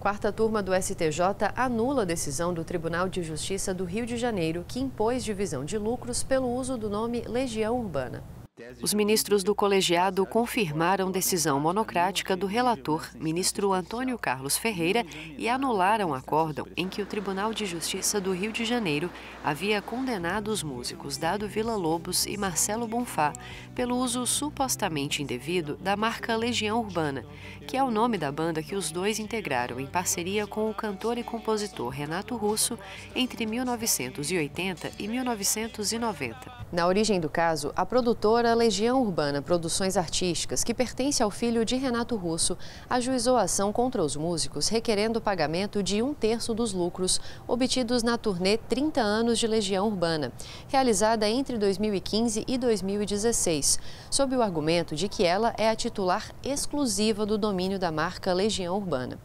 Quarta turma do STJ anula a decisão do Tribunal de Justiça do Rio de Janeiro que impôs divisão de lucros pelo uso do nome Legião Urbana. Os ministros do colegiado confirmaram decisão monocrática do relator, ministro Antônio Carlos Ferreira, e anularam acórdão em que o Tribunal de Justiça do Rio de Janeiro havia condenado os músicos Dado Vila Lobos e Marcelo Bonfá pelo uso supostamente indevido da marca Legião Urbana, que é o nome da banda que os dois integraram em parceria com o cantor e compositor Renato Russo entre 1980 e 1990. Na origem do caso, a produtora da Legião Urbana Produções Artísticas, que pertence ao filho de Renato Russo, ajuizou a ação contra os músicos, requerendo o pagamento de um terço dos lucros obtidos na turnê 30 anos de Legião Urbana, realizada entre 2015 e 2016, sob o argumento de que ela é a titular exclusiva do domínio da marca Legião Urbana.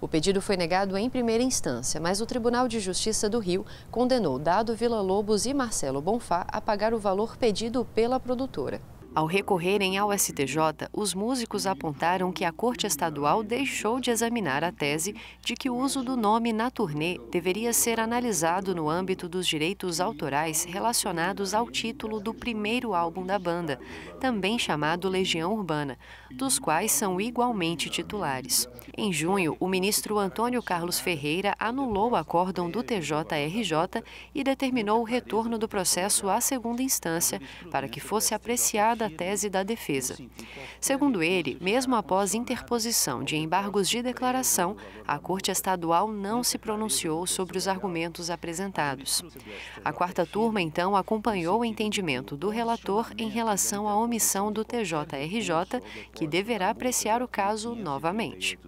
O pedido foi negado em primeira instância, mas o Tribunal de Justiça do Rio condenou Dado Vila Lobos e Marcelo Bonfá a pagar o valor pedido pela produtora. Ao recorrerem ao STJ, os músicos apontaram que a Corte Estadual deixou de examinar a tese de que o uso do nome na turnê deveria ser analisado no âmbito dos direitos autorais relacionados ao título do primeiro álbum da banda, também chamado Legião Urbana, dos quais são igualmente titulares. Em junho, o ministro Antônio Carlos Ferreira anulou o acórdão do TJRJ e determinou o retorno do processo à segunda instância para que fosse apreciado da tese da defesa. Segundo ele, mesmo após interposição de embargos de declaração, a Corte Estadual não se pronunciou sobre os argumentos apresentados. A quarta turma, então, acompanhou o entendimento do relator em relação à omissão do TJRJ, que deverá apreciar o caso novamente.